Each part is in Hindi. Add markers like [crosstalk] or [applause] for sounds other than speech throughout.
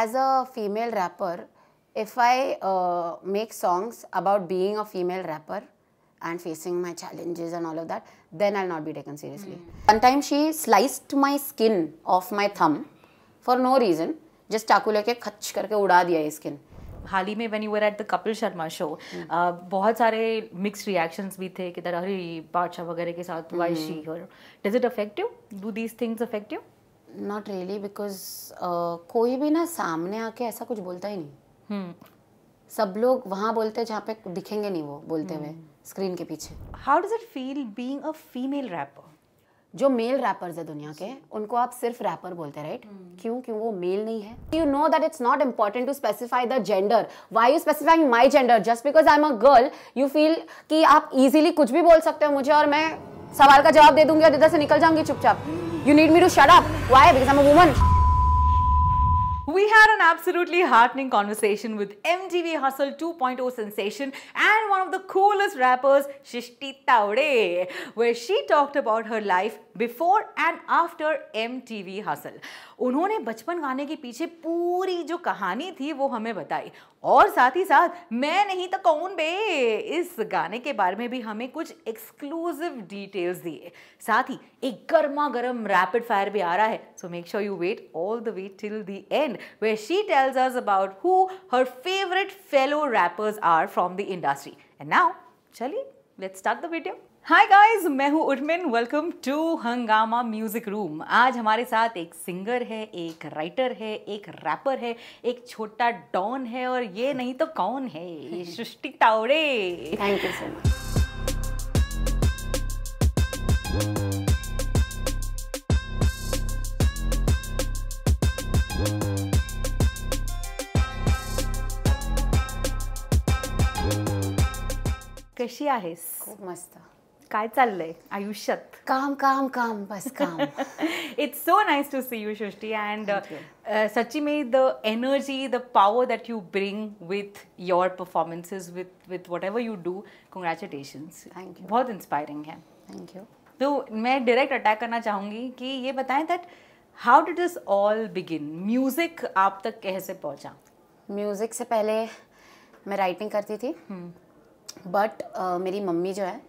as a female rapper, if I uh, make songs about being a female rapper and facing my challenges and all of that, then I'll not be taken seriously. Mm. One time she sliced my skin off my thumb for no reason. Just चाकू लेके खच करके उड़ा दिया स्किन हाल ही में when you were at the Kapil Sharma show hmm. uh, बहुत सारे मिक्स रिएक्शंस भी थे कि दर हरी बादशाह वगैरह के साथ why she does it affect you do things not really because कोई भी ना सामने आके ऐसा कुछ बोलता ही नहीं hmm. सब लोग वहाँ बोलते हैं जहाँ पे दिखेंगे नहीं वो बोलते हम्म। हुए hmm. स्क्रीन के पीछे how does it feel being a female rapper जो मेल रैपर्स है दुनिया के उनको आप सिर्फ रैपर बोलते हैं राइट हम्म। क्यों क्यों वो मेल नहीं है you know that it's not important to specify the gender why you specifying my gender just because I am a girl you feel कि आप इजिली कुछ भी बोल सकते हो मुझे और मैं सवाल का जवाब दे दूंगी और इधर से निकल जाऊंगी चुपचाप you need me to shut up why because I am a woman We had an absolutely heartening conversation with MTV Hustle 2.0 sensation and one of the coolest rappers, Shishti Taure, where she talked about her life before and after MTV Hustle. उन्होंने बचपन गाने के पीछे पूरी जो कहानी थी वो हमें बताई और साथ ही साथ मैं नहीं तो कौन बे इस गाने के बारे में भी हमें कुछ एक्सक्लूसिव डिटेल्स दिए साथ ही एक गर्मा गर्म रैपिड फायर भी आ रहा है so make sure you wait all the way till the end way she tells us about who her favourite fellow rappers are from the industry and now चलिए let's start the video hi guys मैं हूँ Urmin welcome to Hungama music room आज हमारे साथ एक सिंगर है एक राइटर है एक रैपर है एक छोटा डॉन है और ये नहीं तो कौन है ये [laughs] Srishti Tawde thank you so much कशी आहेस खूप मस्त काय चाललंय आयुष्यात काम काम काम बस काम it's so nice to see you Srishti and सची मे the energy the power that you bring with your performances with with whatever you do congratulations thank you बहुत इंस्पायरिंग है थैंक यू तो मैं डायरेक्ट अटैक करना चाहूँगी कि ये बताएं that how did this all begin music आप तक कैसे पहुँचा म्यूज़िक से पहले मैं राइटिंग करती थी बट हम्म. hmm. uh, मेरी मम्मी जो है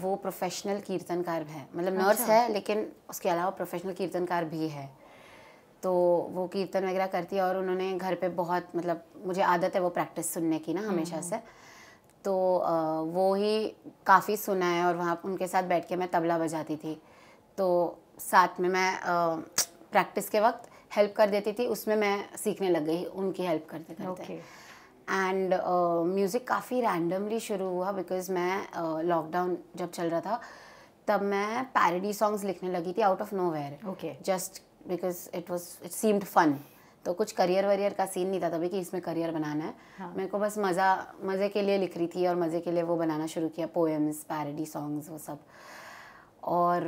वो प्रोफेशनल कीर्तनकार है मतलब नर्स अच्छा। है लेकिन उसके अलावा प्रोफेशनल कीर्तनकार भी है तो वो कीर्तन वगैरह करती है और उन्होंने घर पे बहुत मतलब मुझे आदत है वो प्रैक्टिस सुनने की ना हमेशा हम्म। से तो वो ही काफ़ी सुना है और वहाँ उनके साथ बैठ के मैं तबला बजाती थी तो साथ में मैं प्रैक्टिस के वक्त हेल्प कर देती थी उसमें मैं सीखने लग गई उनकी हेल्प करते करते okay. एंड म्यूज़िक काफ़ी रैंडमली शुरू हुआ बिकॉज मैं लॉकडाउन uh, जब चल रहा था तब मैं पैरडी सॉन्ग्स लिखने लगी थी out of nowhere okay just because it was it seemed fun तो कुछ करियर वरियर का सीन नहीं था तभी कि इसमें करियर बनाना है हाँ. मेरे को बस मज़ा मज़े के लिए लिख रही थी और मज़े के लिए वो बनाना शुरू किया पोएम्स पैरडी सॉन्ग्स वो सब और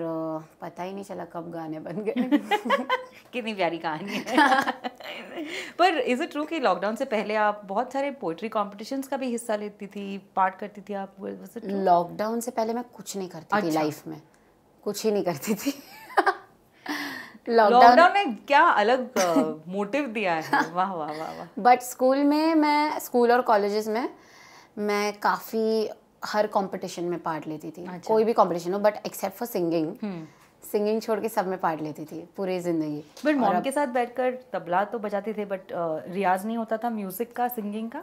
पता ही नहीं चला कब गाने बन गए [laughs] कितनी प्यारी कहानी है पर इज़ इट ट्रू कि लॉकडाउन से पहले आप बहुत सारे पोइट्री कॉम्पिटिशन्स का भी हिस्सा लेती थी पार्ट करती थी आप लॉकडाउन से पहले मैं कुछ नहीं करती अच्छा। थी लाइफ में कुछ ही नहीं करती थी लॉकडाउन [laughs] ने क्या अलग मोटिव दिया है [laughs] वाह वाह वाह वाह बट स्कूल में मैं स्कूल और कॉलेजेस में मैं काफ़ी हर कंपटीशन में पार्ट लेती थी अच्छा। कोई भी कंपटीशन हो but except for singing singing छोड़ के सब में पार्ट लेती थी पूरी जिंदगी बट मॉम के साथ बैठकर तबला तो बजाते थे बट रियाज नहीं होता था म्यूजिक का सिंगिंग का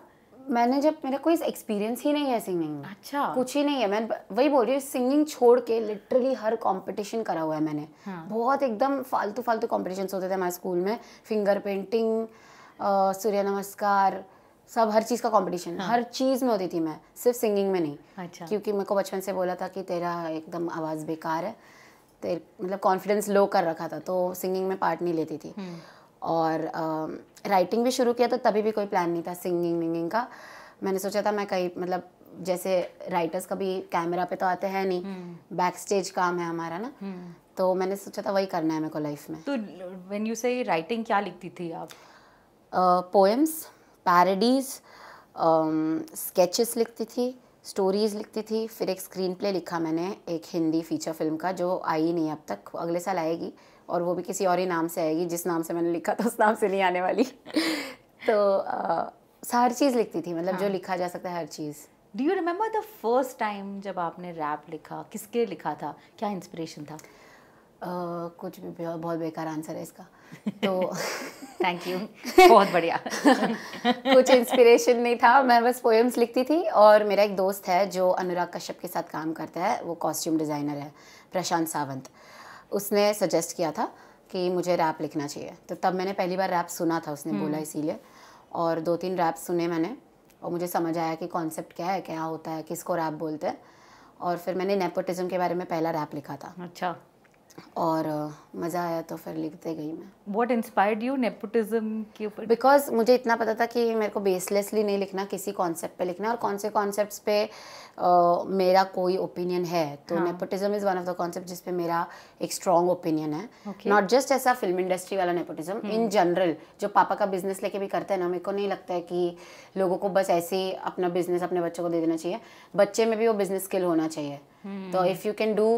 मैंने जब मेरा कोई एक्सपीरियंस ही नहीं है सिंगिंग में अच्छा कुछ ही नहीं है मैं वही बोल रही हूँ सिंगिंग छोड़ के लिटरली हर कंपटीशन करा हुआ है मैंने हाँ। बहुत एकदम फालतू फालतू कॉम्पिटिशन होते थे हमारे स्कूल में फिंगर पेंटिंग सूर्य नमस्कार सब हर चीज़ का कंपटीशन हाँ। हर चीज़ में होती थी मैं सिर्फ सिंगिंग में नहीं अच्छा क्योंकि मेरे को बचपन से बोला था कि तेरा एकदम आवाज़ बेकार है तेरे मतलब कॉन्फिडेंस लो कर रखा था तो सिंगिंग में पार्ट नहीं लेती थी हम्म। और आ, राइटिंग भी शुरू किया तो तभी भी कोई प्लान नहीं था सिंगिंग विंगिंग का मैंने सोचा था मैं कहीं मतलब जैसे राइटर्स कभी कैमरा पे तो आते हैं नहीं बैक हम्म। स्टेज काम है हमारा ना हम्म। तो मैंने सोचा था वही करना है मेरे को लाइफ में तो व्हेन यू से राइटिंग क्या लिखती थी आप पोएम्स पैरडीज़ स्केचेस um, लिखती थी स्टोरीज़ लिखती थी फिर एक स्क्रीन प्ले लिखा मैंने एक हिंदी फीचर फिल्म का जो आई नहीं अब तक अगले साल आएगी और वो भी किसी और ही नाम से आएगी जिस नाम से मैंने लिखा था उस नाम से नहीं आने वाली [laughs] तो आ, हर चीज़ लिखती थी मतलब हाँ. जो लिखा जा सकता है हर चीज़ do you remember the first time जब आपने रैप लिखा किसके लिखा था क्या इंस्पिरेशन था कुछ भी बहुत बेकार आंसर है इसका तो थैंक [laughs] यू बहुत बढ़िया [laughs] कुछ इंस्पिरेशन नहीं था मैं बस पोएम्स लिखती थी और मेरा एक दोस्त है जो अनुराग कश्यप के साथ काम करता है वो कॉस्ट्यूम डिज़ाइनर है प्रशांत सावंत उसने सजेस्ट किया था कि मुझे रैप लिखना चाहिए तो तब मैंने पहली बार रैप सुना था उसने बोला हम्म। इसीलिए और दो तीन रैप सुने मैंने और मुझे समझ आया कि कॉन्सेप्ट क्या है क्या होता है किसको रैप बोलते हैं और फिर मैंने नेपोटिज्म के बारे में पहला रैप लिखा था अच्छा और मज़ा आया तो फिर लिखते गई मैं वॉट इंस्पायर्ड यू नेपोटिज्म के ऊपर बिकॉज मुझे इतना पता था कि मेरे को बेसलेसली नहीं लिखना किसी कॉन्सेप्ट पे लिखना और कौन से कॉन्सेप्ट पे आ, मेरा कोई ओपिनियन है तो nepotism is one of the concept जिसपे मेरा एक स्ट्रॉन्ग ओपिनियन है नॉट okay. जस्ट ऐसा फिल्म इंडस्ट्री वाला नेपोटिज्म इन जनरल जो पापा का बिजनेस लेके भी करते हैं ना मेरे को नहीं लगता है कि लोगों को बस ऐसे ही अपना बिजनेस अपने बच्चों को दे देना चाहिए बच्चे में भी वो बिजनेस स्किल होना चाहिए हम्म। तो if you can do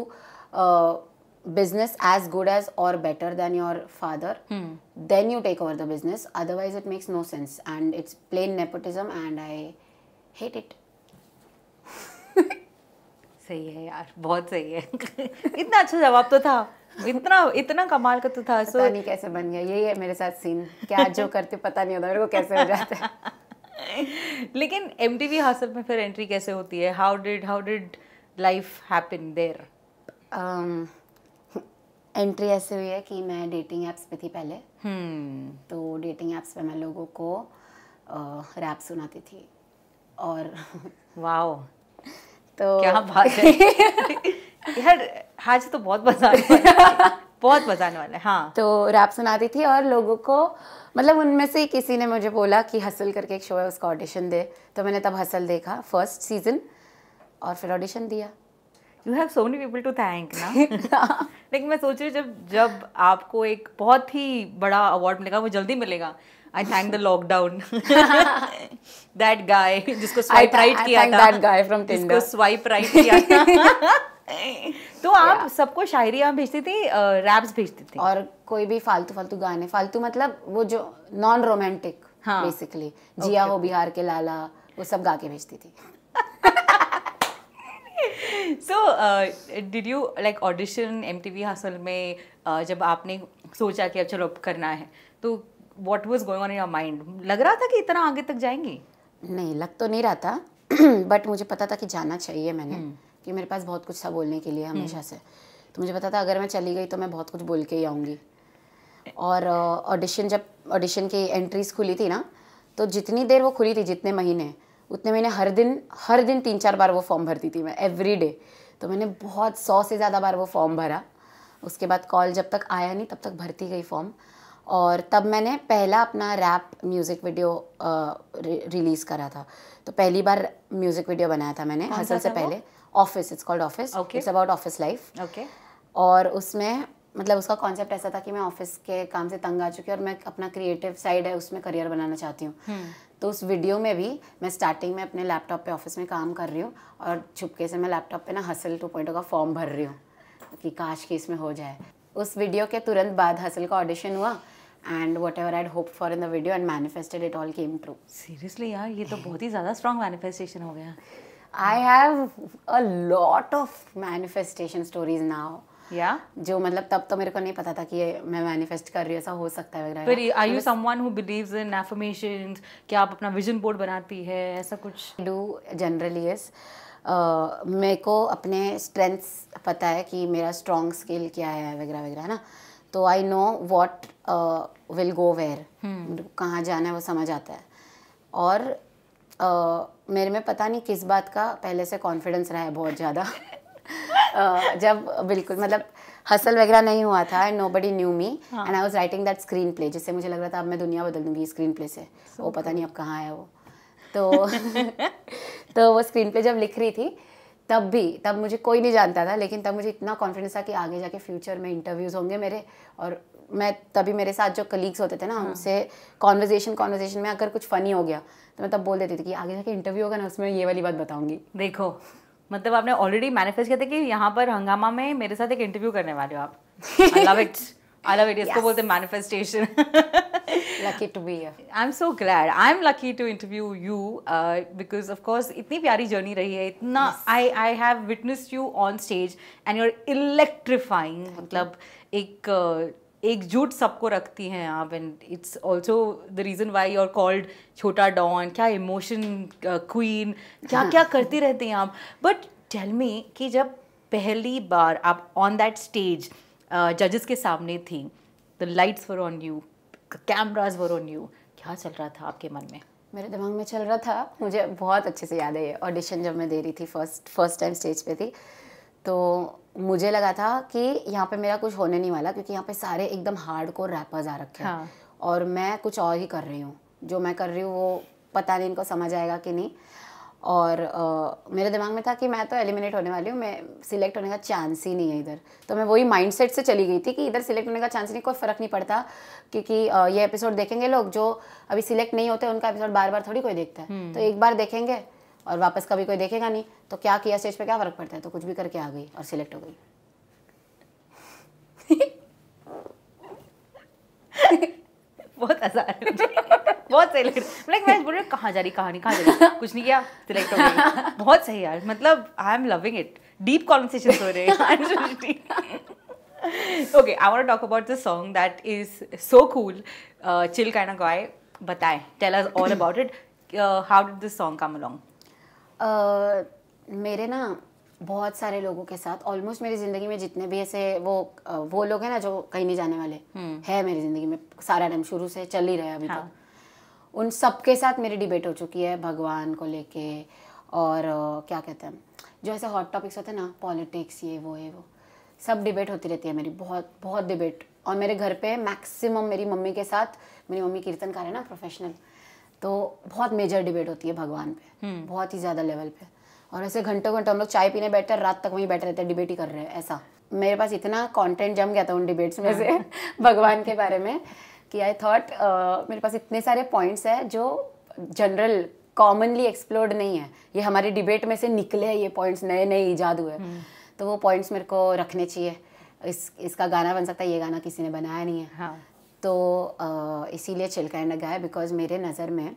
business as good as or better than your father hmm. then you take over the business otherwise it makes no sense and it's plain nepotism and i hate it सही है यार बहुत सही है इतना अच्छा जवाब तो था इतना इतना कमाल का तो था पता so, नहीं कैसे बन गया यही है मेरे साथ सीन क्या जो करते पता नहीं होता मेरे को कैसे हो जाता है लेकिन एम टी वी हासिल में फिर एंट्री कैसे होती है how did how did life happen there entry ऐसे हुई है कि मैं डेटिंग ऐप्स पे थी पहले hmm. तो डेटिंग ऐप्स पे मैं लोगों को रैप सुनाती थी और वाओ तो क्या बात है [laughs] यार आज तो बहुत मजा बहुत मजा आने वाला है हाँ तो रैप सुनाती थी और लोगों को मतलब उनमें से किसी ने मुझे बोला कि हसल करके एक शो है उसका ऑडिशन दे तो मैंने तब हसल देखा फर्स्ट सीजन और फिर ऑडिशन दिया you have so many people to thank ना लेकिन मैं सोच रही जब जब आपको एक बहुत ही बड़ा अवार्ड मिलेगा वो जल्दी मिलेगा I thank the lockdown that guy जिसको स्वाइप राइट किया था दैट गाय फ्रॉम टिंडर जिसको स्वाइप राइट किया था तो आप yeah. सबको शायरी भेजती थी रैप्स भेजती थी और कोई भी फालतू फालतू गाने फालतू मतलब वो जो नॉन रोमांटिक बेसिकली जिया हो बिहार के लाला वो सब गा के भेजती थी so did you like audition M T V हासिल में uh, जब आपने सोचा कि अब चलो अब करना है तो what was going on your mind लग रहा था कि इतना आगे तक जाएंगे नहीं लग तो नहीं रहा था बट [clears throat] मुझे पता था कि जाना चाहिए मैंने हम्म। कि मेरे पास बहुत कुछ था बोलने के लिए हमेशा हम्म। से तो मुझे पता था अगर मैं चली गई तो मैं बहुत कुछ बोल के ही आऊँगी और ऑडिशन uh, जब ऑडिशन की एंट्रीज खुली थी ना तो जितनी देर वो खुली थी जितने महीने उतने मैंने हर दिन हर दिन तीन चार बार वो फॉर्म भरती थी मैं एवरी डे तो मैंने बहुत सौ से ज़्यादा बार वो फॉर्म भरा उसके बाद कॉल जब तक आया नहीं तब तक भरती गई फॉर्म और तब मैंने पहला अपना रैप म्यूज़िक वीडियो रिलीज़ करा था तो पहली बार म्यूज़िक वीडियो बनाया था मैंने हसल से पहले office it's called office it's about office life okay और उसमें मतलब उसका कॉन्सेप्ट ऐसा था कि मैं ऑफिस के काम से तंग आ चुकी हूँ और मैं अपना क्रिएटिव साइड है उसमें करियर बनाना चाहती हूँ हम्म। तो उस वीडियो में भी मैं स्टार्टिंग में अपने लैपटॉप पे ऑफिस में काम कर रही हूँ और छुपके से मैं लैपटॉप पे ना हसल टू पॉइंट का फॉर्म भर रही हूँ कि काश कि इसमें हो जाए उस वीडियो के तुरंत बाद हसल का ऑडिशन हुआ and whatever I hope for in the video and manifested it all came true seriously यार ये तो बहुत ही ज़्यादा स्ट्रॉन्ग मैनिफेस्टेशन हो गया I have a lot of manifestation stories now yeah? जो मतलब तब तो मेरे को नहीं पता था कि मैं मैनिफेस्ट कर रही हूँ ऐसा हो सकता है वगैरह are you someone who believes in affirmations क्या आप अपना विजन बोर्ड बनाती है ऐसा कुछ डू जनरली यस मेरे को अपने स्ट्रेंथ्स पता है कि मेरा स्ट्रॉन्ग स्किल क्या है वगैरह वगैरह है ना तो I know what will go where कहाँ जाना है वो समझ आता है और uh, मेरे में पता नहीं किस बात का पहले से कॉन्फिडेंस रहा है बहुत ज़्यादा जब बिल्कुल मतलब हसल वगैरह नहीं हुआ था and nobody knew me and I was writing that screenplay जिससे मुझे लग रहा था अब मैं दुनिया बदल दूंगी स्क्रीन प्ले से वो पता नहीं अब कहाँ है वो तो [laughs] तो वो स्क्रीन प्ले जब लिख रही थी तब भी तब मुझे कोई नहीं जानता था लेकिन तब मुझे इतना कॉन्फिडेंस था कि आगे जाके फ्यूचर में इंटरव्यूज़ होंगे मेरे और मैं तभी मेरे साथ जो कलीग्स होते थे ना हाँ। उनसे कॉन्वर्जेशन कॉन्वर्जेशन में अगर कुछ फ़नी हो गया तो मैं तब बोल देती थी कि आगे जाके इंटरव्यू होगा ना उसमें ये वाली बात बताऊंगी देखो मतलब आपने ऑलरेडी मैनिफेस्ट किया था कि यहाँ पर हंगामा में मेरे साथ एक इंटरव्यू करने वाले हो आप I love it I love it इसको बोलते हैं manifestation lucky to be I am so glad I am lucky to interview you because of course इतनी प्यारी जर्नी रही है इतना I I have witness you on stage and you are electrifying मतलब एक uh, एकजुट सबको रखती हैं आप and it's also the reason why you are called छोटा डॉन क्या इमोशन क्वीन uh, क्या हाँ। क्या करती रहती हैं आप बट टेल मी कि जब पहली बार आप ऑन दैट स्टेज जजेस के सामने थी the lights were on you cameras were on you क्या चल रहा था आपके मन में मेरे दिमाग में चल रहा था मुझे बहुत अच्छे से याद है ये ऑडिशन जब मैं दे रही थी फर्स्ट फर्स्ट टाइम स्टेज पे थी तो मुझे लगा था कि यहाँ पे मेरा कुछ होने नहीं वाला क्योंकि यहाँ पे सारे एकदम हार्ड कोर रैपर्स आ रखे हैं हाँ. और मैं कुछ और ही कर रही हूँ जो मैं कर रही हूँ वो पता नहीं इनको समझ आएगा कि नहीं और आ, मेरे दिमाग में था कि मैं तो एलिमिनेट होने वाली हूँ मैं सिलेक्ट होने का चांस ही नहीं है इधर तो मैं वही माइंडसेट से चली गई थी कि इधर सिलेक्ट होने का चांस नहीं कोई फ़र्क नहीं पड़ता क्योंकि ये एपिसोड देखेंगे लोग जो अभी सिलेक्ट नहीं होते उनका एपिसोड बार बार थोड़ी कोई देखता है हम्म। तो एक बार देखेंगे और वापस कभी कोई देखेगा नहीं तो क्या किया स्टेज पे क्या फ़र्क पड़ता है तो कुछ भी करके आ गई और सिलेक्ट हो गई बहुत आसान बहुत सही लग रहा लाइक मतलब मैं बोल रही कहाँ जा रही कहानी कहाँ जा रही कुछ नहीं किया सिलेक्ट हो गई बहुत सही यार मतलब I am loving it deep conversation हो रहे हैं okay I want to talk about the song that is so cool chill chill kind of guy. Bataye, tell us all about it. Uh, how did this song मेरे ना बहुत सारे लोगों के साथ ऑलमोस्ट मेरी जिंदगी में जितने भी ऐसे वो वो लोग हैं ना जो कहीं नहीं जाने वाले हम्म। है मेरी जिंदगी में सारा टाइम शुरू से चल ही रहा है अभी हाँ. तक उन सबके साथ मेरी डिबेट हो चुकी है भगवान को लेके और क्या कहते हैं जो ऐसे हॉट टॉपिक्स होते हैं ना पॉलिटिक्स ये वो ये वो सब डिबेट होती रहती है मेरी बहुत बहुत डिबेट और मेरे घर पे मैक्सिमम मेरी मम्मी के साथ मेरी मम्मी कीर्तनकार है ना प्रोफेशनल तो बहुत मेजर डिबेट होती है भगवान पे हम्म। बहुत ही ज़्यादा लेवल पे और ऐसे घंटों घंटों हम लोग चाय पीने बैठे रात तक वहीं बैठे रहते हैं डिबेट ही कर रहे हैं ऐसा मेरे पास इतना कंटेंट जम गया था उन डिबेट्स में से [laughs] भगवान के बारे में कि आई थॉट uh, मेरे पास इतने सारे पॉइंट्स हैं जो जनरल कॉमनली एक्सप्लोर्ड नहीं है ये हमारे डिबेट में से निकले हैं ये पॉइंट्स नए नए ईजाद हुए हम्म। तो वो पॉइंट्स मेरे को रखने चाहिए इस इसका गाना बन सकता है ये गाना किसी ने बनाया नहीं है हाँ. तो इसीलिए चिलकाइंड एंड गाय बिकॉज मेरे नज़र में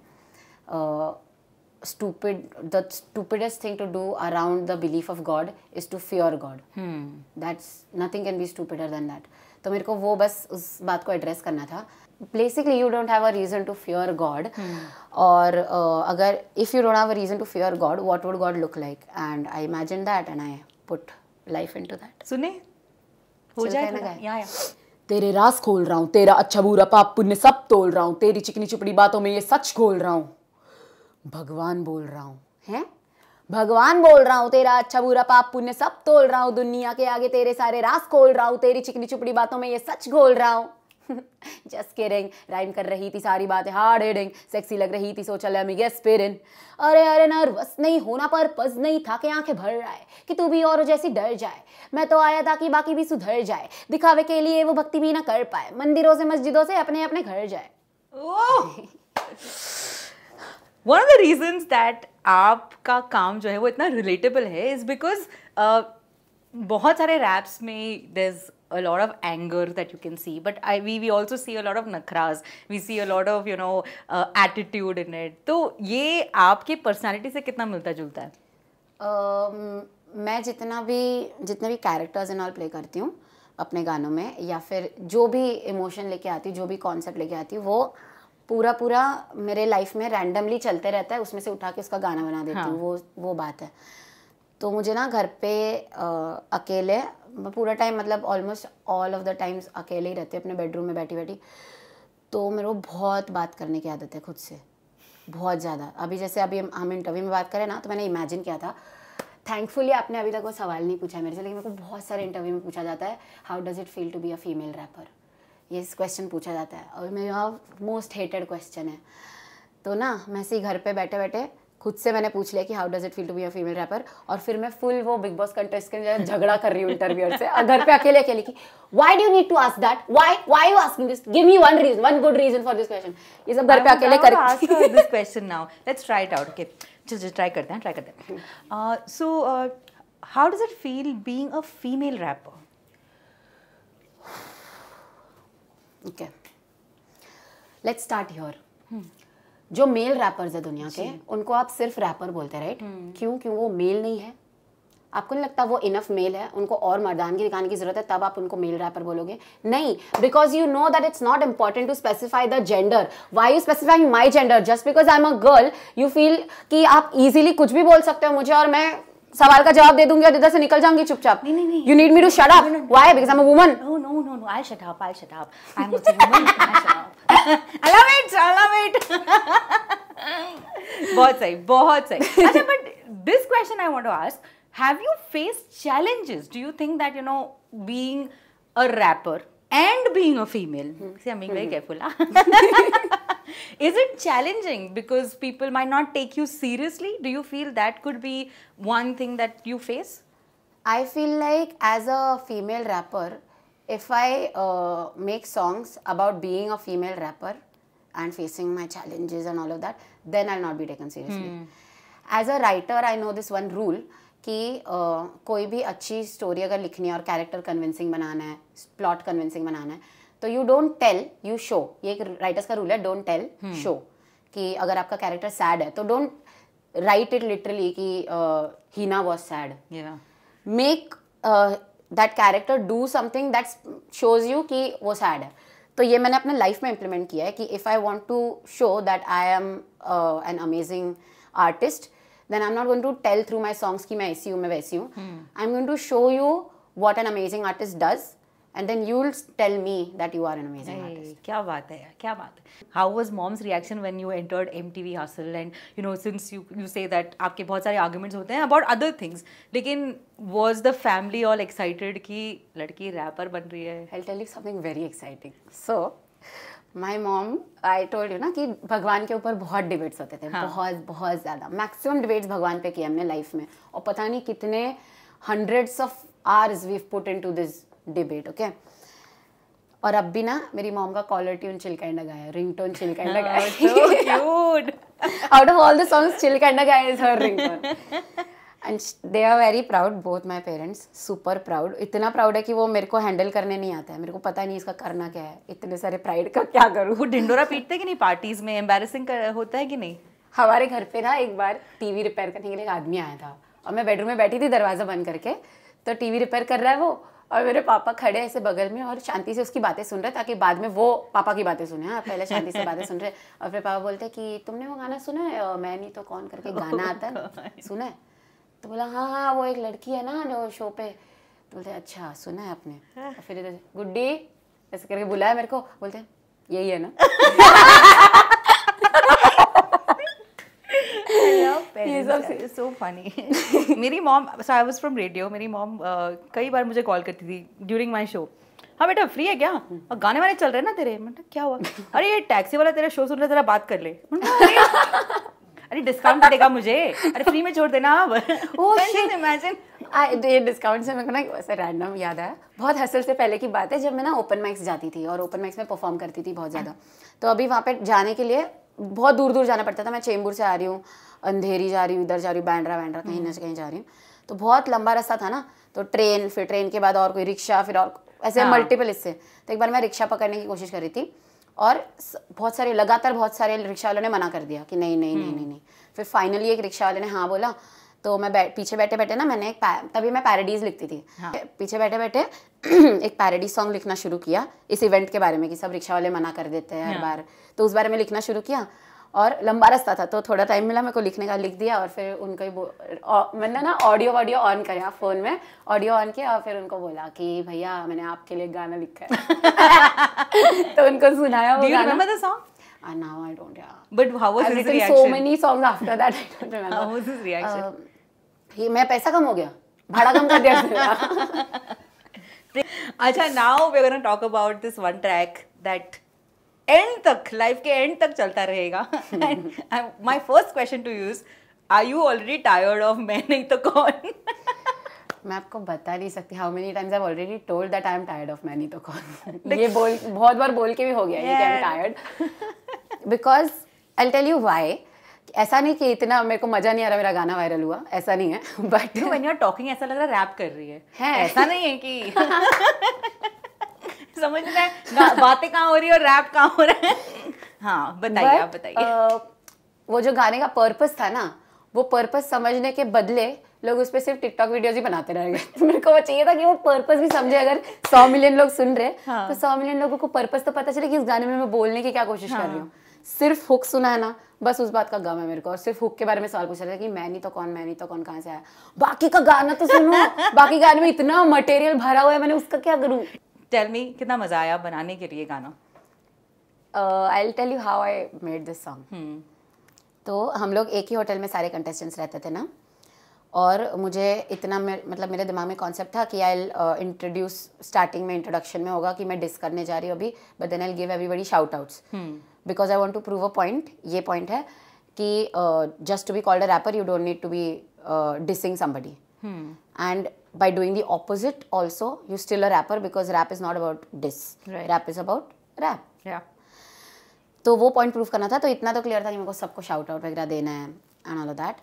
stupid the stupidest thing to do around the belief of God is to fear God that's nothing can be stupider than that तो मेरे को वो बस उस बात को एड्रेस करना था basically you don't have a reason to fear God और अगर if you don't have a reason to fear God what would God look like and I imagine that and I put life into that सुने हो जाएगा या या तेरे रास खोल रहा हूँ तेरा अच्छा बुरा पाप पुण्य सब तोल रहा हूं तेरी चिकनी चुपड़ी बातों में ये सच खोल रहा हूं भगवान बोल रहा हूँ हैं भगवान बोल रहा हूँ तेरा अच्छा बुरा पाप पुण्य सब तोल रहा हूं दुनिया के आगे तेरे सारे रास खोल रहा हूं तेरी चिकनी चुपड़ी बातों में ये सच घोल रहा हूँ जस्ट किडिंग राइम कर रही थी सारी बातें हार्ड हेडिंग सेक्सी लग रही थी सोचा ले मी गेस फिर अरे अरे नर्वस नहीं होना पर पज नहीं था कि आंखें भर रहा है कि तू भी और जैसी डर जाए मैं तो आया था कि बाकी भी सुधर जाए दिखावे के लिए वो भक्ति भी ना कर पाए मंदिरों से मस्जिदों से अपने अपने घर जाए one of the reason that आपका काम जो है वो इतना रिलेटेबल है इज बिकॉज uh, बहुत सारे रैप्स में there is a lot of anger that you can see but I, we we also see a lot of nakras we see a lot of you know uh, attitude in it तो ye आपके personality se kitna milta julta hai um, मैं जितना भी जितने भी कैरेक्टर्स इन ऑल प्ले करती हूँ अपने गानों में या फिर जो भी इमोशन लेके आती हूँ जो भी कॉन्सेप्ट लेके आती हूँ वो पूरा पूरा मेरे लाइफ में रैंडमली चलते रहता है उसमें से उठा के उसका गाना बना देती हूँ हाँ. वो वो बात है तो मुझे ना घर पे आ, अकेले पूरा टाइम मतलब almost all of the times अकेले ही रहते अपने बेडरूम में बैठी बैठी तो मेरे को बहुत बात करने की आदत है खुद से बहुत ज़्यादा अभी जैसे अभी हम इंटरव्यू में बात करें ना तो मैंने इमेजिन किया था थैंकफुली आपने अभी तक वो सवाल नहीं पूछा मेरे से लेकिन मेरे को बहुत सारे इंटरव्यू में पूछा जाता है how does it feel to be a female rapper ये क्वेश्चन पूछा जाता है और मेरा मोस्ट हेटेड क्वेश्चन है तो ना मैं ऐसे ही घर पे बैठे बैठे खुद से मैंने पूछ लिया कि how does it feel to be a female rapper और फिर मैं फुल वो बिग बॉस कंटेस्ट के अंदर झगड़ा कर रही हूँ इंटरव्यूअर से घर पे अकेले अकेले की why do need to ask that why why you asking this give me one reason one good reason for this question ये सब घर पे अकेले कर this question now let's try it out okay चल चल ट्राई करते हैं ट्राई करते हैं so how does it feel being a female rapper okay let's start here. Hmm. जो मेल रैपर्स है दुनिया के उनको आप सिर्फ रैपर बोलते राइट हम्म। क्यों क्यों वो मेल नहीं है आपको नहीं लगता वो इनफ मेल है उनको और मर्दानगी दिखाने की जरूरत है तब आप उनको मेल रैपर बोलोगे नहीं because you know that it's not important to specify the gender why you specifying my gender just because I am a girl you feel कि आप इजिली कुछ भी बोल सकते हो मुझे और मैं सवाल का जवाब दे दूंगी और इधर से निकल जाऊंगी चुपचाप नहीं नहीं you need me to shut up why because I am a woman no no no no I shut up I shut up I am a woman बहुत सही बहुत सही [laughs] अच्छा but this question I want to ask have you face challenges do you think that you know being a rapper and being a female hmm. see i'm being very hmm. careful [laughs] is it challenging because people might not take you seriously do you feel that could be one thing that you face i feel like as a female rapper if i uh, make songs about being a female rapper and facing my challenges and all of that then I not be taken seriously as a writer I know this one rule कि uh, कोई भी अच्छी स्टोरी अगर लिखनी है और कैरेक्टर कन्विंसिंग बनाना है प्लॉट कन्विंसिंग बनाना है तो you don't tell you show ये एक राइटर्स का रूल है डोंट टेल शो कि अगर आपका कैरेक्टर सैड है तो डोंट राइट इट लिटरली कि Heena was sad make that character do something that shows you कि वो सैड है तो ये मैंने अपने लाइफ में इम्प्लीमेंट किया है कि if I want to show that I am uh, an amazing artist, then I'm not going to tell through my songs ki main aisi hu, main waisi hu. Hmm. I'm going to show you what an amazing artist does and then you'll tell me that you are an amazing hey, artist. क्या बात है क्या बात है How was mom's reaction when you entered MTV Hustle and you know since you you say that आपके बहुत सारे arguments होते हैं about other things लेकिन was the family all excited कि लड़की rapper बन रही है? I'll tell you something very exciting. So my mom I told you ना कि भगवान के ऊपर बहुत डिबेट्स होते थे हाँ. बहुत बहुत ज़्यादा मैक्सिमम डिबेट्स भगवान पे किए हमने लाइफ में और पता नहीं कितने hundreds of hours we put into this debate okay और अब भी ना मेरी मॉम का कॉलर ट्यून चिल कैंडा गाया रिंग टोन चिल कैंडा गाया out of all the songs chill गाया is her ring and they are very proud both my parents super proud इतना प्राउड है कि वो मेरे को हैंडल करने नहीं आता है मेरे को पता नहीं इसका करना क्या है इतने सारे प्राइड का क्या करूँ वो ढिंडोरा पीटते कि नहीं पार्टीज में एम्बेरसिंग होता है कि नहीं हमारे घर पे ना एक बार टीवी रिपेयर करने के लिए एक आदमी आया था और मैं बेडरूम में बैठी थी दरवाज़ा बंद करके तो टीवी रिपेयर कर रहा है वो और मेरे पापा खड़े ऐसे बगल में और शांति से उसकी बातें सुन रहे ताकि बाद में वो पापा की बातें सुने हाँ पहले शांति से बातें सुन रहे और फिर पापा बोलते कि तुमने वो गाना सुना है मैं नहीं तो कौन करके [laughs] गाना आता है oh सुना है तो बोला हाँ हाँ वो एक लड़की है ना जो शो पे तो बोलते अच्छा सुना है आपने हाँ। फिर इधर गुड्डी ऐसे करके बुलाया मेरे को बोलते यही है ना [laughs] ये सब सो फनी [laughs] मेरी mom so I was from radio मेरी मॉम कई बार मुझे कॉल करती थी ड्यूरिंग माय शो हाँ बेटा फ्री है क्या हम्म। और गाने वाने चल रहे हैं ना तेरे मतलब क्या हुआ [laughs] अरे ये टैक्सी वाला तेरा शो सुन रहा तेरा बात कर ले अरे डिस्काउंट देगा मुझे अरे फ्री में छोड़ देना आप इमेजिन [laughs] oh, ये डिस्काउंट से मेरे को ना वैसे रैंडम याद आया बहुत हसल से पहले की बात है जब मैं ना ओपन माइक्स जाती थी और ओपन माइक्स में परफॉर्म करती थी बहुत ज़्यादा तो अभी वहाँ पर जाने के लिए बहुत दूर दूर जाना पड़ता था मैं चेंबूर से आ रही हूँ अंधेरी जा रही हूँ इधर जा रही हूँ बैंड्रा वैंड्रा कहीं ना हम्म। कहीं जा रही हूँ तो बहुत लंबा रास्ता था ना तो ट्रेन फिर ट्रेन के बाद और कोई रिक्शा फिर और ऐसे मल्टीपल हाँ। इससे तो एक बार मैं रिक्शा पकड़ने की कोशिश कर रही थी और बहुत सारे लगातार बहुत सारे रिक्शा वालों ने मना कर दिया कि नहीं नहीं नहीं नहीं हम्म। फिर फाइनली एक रिक्शा वाले ने हाँ बोला तो मैं बै, पीछे बैठे बैठे ना मैंने एक तभी मैं पैरडीज लिखती थी हाँ। पीछे बैठे बैठे [clears throat] एक पैराडीज सॉन्ग लिखना शुरू किया इस इवेंट के बारे में कि सब रिक्शा वाले मना कर देते हैं हर हाँ। बार तो उस बारे में लिखना शुरू किया और लंबा रास्ता था तो थोड़ा टाइम मिला मेरे को लिखने का लिख दिया और फिर उनको ही मैंने ना ऑडियो वाडियो ऑन करा फ़ोन में ऑडियो ऑन किया और फिर उनको बोला कि भैया मैंने आपके लिए गाना लिखा है [laughs] तो उनको सुनाया वो गाना And uh, now I don't, yeah. But how was I've his reaction? so many songs after that, I don't remember. How was his reaction? Uh, he, मैं पैसा कम हो गया भाड़ा कम कर दिया मेरा [laughs] अच्छा now we are gonna talk about this one track that end तक लाइफ के एंड तक चलता रहेगा and first question to use I you already tired of मैं नहीं तो कौन मैं आपको बता नहीं सकती how many times I already told that I am tired of many तो कौन [laughs] ये बोल बहुत बार बोल के भी हो गया I am tired because I tell you why ऐसा नहीं कि इतना मेरे को मजा नहीं आ रहा मेरा गाना वायरल हुआ ऐसा नहीं है but when you are talking ऐसा लग रहा है रैप कर रही है, है? ऐसा नहीं है कि [laughs] [laughs] समझ में बातें कहाँ हो रही है और रैप कहाँ हो रहा है हाँ बताइए आप बताइए वो जो गाने का पर्पस था ना वो पर्पस समझने के बदले लोग उस पर सिर्फ टिकटॉक वीडियोज ही बनाते रह गए [laughs] मेरे को वो चाहिए था कि वो पर्पस भी समझे अगर सौ मिलियन लोग सुन रहे हाँ। तो सौ मिलियन लोगों को पर्पस तो पता चले कि इस गाने में मैं बोलने की क्या कोशिश हाँ। कर रही हूँ हाँ। सिर्फ हुक सुना है ना बस उस बात का गम है मेरे को और सिर्फ हुक के बारे में सवाल पूछ रहा था कि मैं नहीं तो कौन मैं नहीं तो कौन कहाँ से आया बाकी का गाना तो सुनू बाकी गाने में इतना मटेरियल भरा हुआ है मैंने उसका क्या करूँ टेल मी कितना मज़ा आया बनाने के लिए गाना I tell you how I made this song तो हम लोग एक ही होटल में सारे कंटेस्टेंट्स रहते थे ना और मुझे इतना मे, मतलब मेरे दिमाग में कॉन्सेप्ट था कि आई इंट्रोड्यूस स्टार्टिंग में इंट्रोडक्शन में होगा कि मैं डिस करने जा रही हूँ अभी बट देन आई गिव बड़ी shout outs because I want to prove a point ये पॉइंट है कि just to be called a rapper you don't need to be dissing somebody hmm. and by doing the opposite also you're still a rapper because rap is not about diss right. rap is about rap yeah. तो वो पॉइंट प्रूव करना था तो इतना तो क्लियर था कि मेरे को सबको शाउट आउट वगैरह देना है एंड ऑल दैट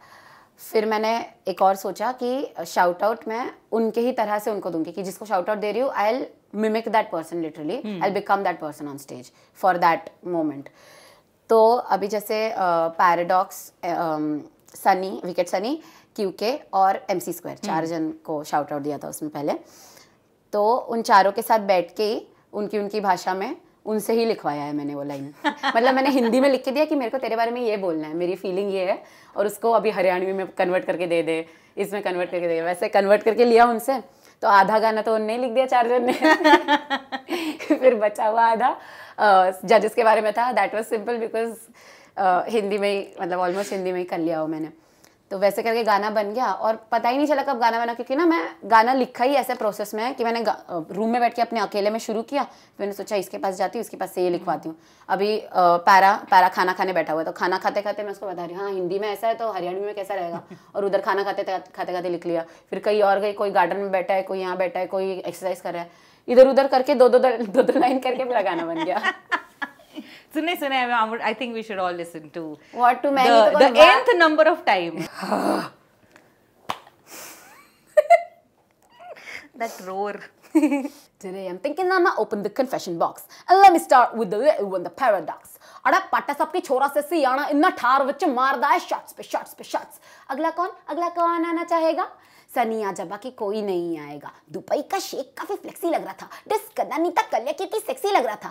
फिर मैंने एक और सोचा कि शाउट आउट मैं उनके ही तरह से उनको दूंगी कि जिसको शाउट आउट दे रही हूँ I'll mimic that person literally I'll become that person on stage for that moment तो अभी जैसे पैराडॉक्स सनी विकेट सनी क्यू के और एम सी स्क्वायर चार जन को शाउट आउट दिया था उसमें पहले तो उन चारों के साथ बैठ के ही उनकी उनकी भाषा में उनसे ही लिखवाया है मैंने वो लाइन [laughs] मतलब मैंने हिंदी में लिख के दिया कि मेरे को तेरे बारे में ये बोलना है मेरी फीलिंग ये है और उसको अभी हरियाणवी में कन्वर्ट करके दे दे इसमें कन्वर्ट करके दे वैसे कन्वर्ट करके लिया उनसे तो आधा गाना तो उनने लिख दिया चार जन ने [laughs] फिर बचा हुआ आधा जजेस के बारे में था that was simple because Hindi में ही मतलब ऑलमोस्ट हिंदी में ही कर लिया हो मैंने तो वैसे करके गाना बन गया और पता ही नहीं चला कब गाना बना क्योंकि ना मैं गाना लिखा ही ऐसे प्रोसेस में है कि मैंने रूम में बैठ के अपने अकेले में शुरू किया तो मैंने सोचा इसके पास जाती हूँ उसके पास से ये लिखवाती हूँ अभी पैरा पैरा खाना खाने बैठा हुआ है तो खाना खाते खाते मैं उसको बता रही हूँ हाँ हिंदी में ऐसा है तो हरियाणवी में कैसा रहेगा और उधर खाना खाते खाते खाते लिख लिया फिर कहीं और गई कोई गार्डन में बैठा है कोई यहाँ बैठा है कोई एक्सरसाइज कर रहा है इधर उधर करके दो दो दो दो लाइन करके मेरा गाना बन गया सुने सुने I think we should all listen to what to many the nth number of time that roar Today I'm thinking I'ma open the confession box and let me start with the little one, the paradox. अरे पट्टा सबकी छोरा से सी आना इतना ठार बच्चे मारदा है shots पे shots पे shots. अगला कौन अगला कौन आना चाहेगा सनी आ जबा के कोई नहीं आएगा दुबई का शेख काफी फ्लेक्सी लग रहा था डिस्क डिस्कदानीता कल्या की सेक्सी लग रहा था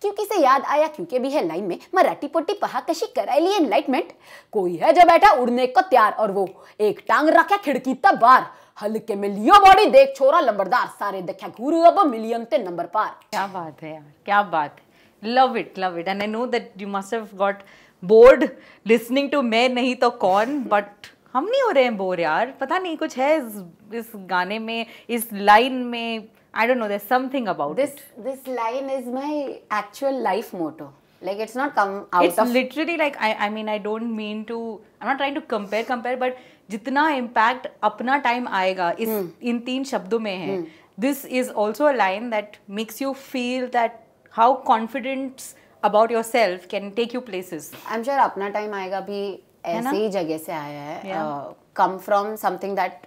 क्योंकि से याद आया क्योंकि भी है लाइन में मराठी पोटी पहाकशी कराई ली एनलाइटमेंट कोई है जो बैठा उड़ने को तैयार और वो एक टांग रखा खिड़की तब बार हल्के में लियो बॉडी देख छोरा लंबरदार सारे देखा घूरू अब मिलियन ते नंबर पार क्या बात है यार क्या बात love it love it and I know that you must have got bored listening to मैं नहीं तो कौन बट हम नहीं हो रहे हैं बोर यार पता नहीं कुछ है इस, इस गाने में इस लाइन में I don't know there something about this this line is my actual life motto like it's not come out of it's literally like I I mean I don't mean to I am not trying to compare compare but जितना इंपैक्ट अपना टाइम आएगा इस hmm. इन तीन शब्दों में है this is also a line that makes you feel that how confidence about yourself can take you places I am sure अपना टाइम आएगा भी ऐसे ही जगह से आया है come from something that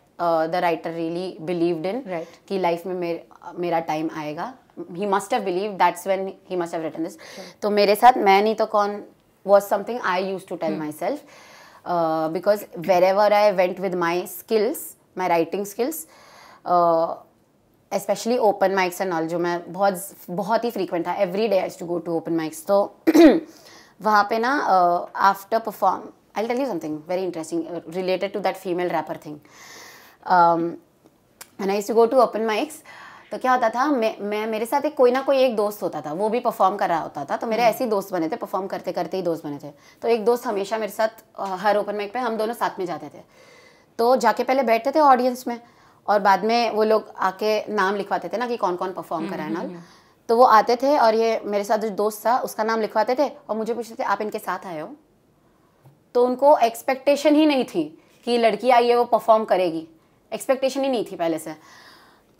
the writer really believed in कि लाइफ में मेरा टाइम आएगा he must have believe that's when he must have written this तो मेरे साथ मैं नहीं तो कौन was something I use to tell myself because wherever I went with my skills my writing skills especially open mics and all जो मैं बहुत बहुत ही फ्रीक्वेंट था every day I to go to open mics तो [clears throat] वहाँ पे ना after uh, perform I'll tell you something very interesting uh, related to that female rapper thing. Um, and I used to go to open mics. तो क्या होता था मैं मैं मेरे साथ एक कोई ना कोई एक दोस्त होता था वो भी परफॉर्म कर रहा होता था तो मेरे hmm. ऐसे ही दोस्त बने थे परफॉर्म करते करते ही दोस्त बने थे तो एक दोस्त हमेशा मेरे साथ हर ओपन माइक पे हम दोनों साथ में जाते थे तो जाके पहले बैठते थे ऑडियंस में और बाद में वो लोग आके नाम लिखवाते थे ना कि कौन कौन परफॉर्म करा है ना hmm, hmm, तो वो आते थे और ये मेरे साथ जो दोस्त था उसका नाम लिखवाते थे और मुझे पूछते थे आप इनके साथ आए हो तो उनको एक्सपेक्टेशन ही नहीं थी कि लड़की आई है वो परफॉर्म करेगी एक्सपेक्टेशन ही नहीं थी पहले से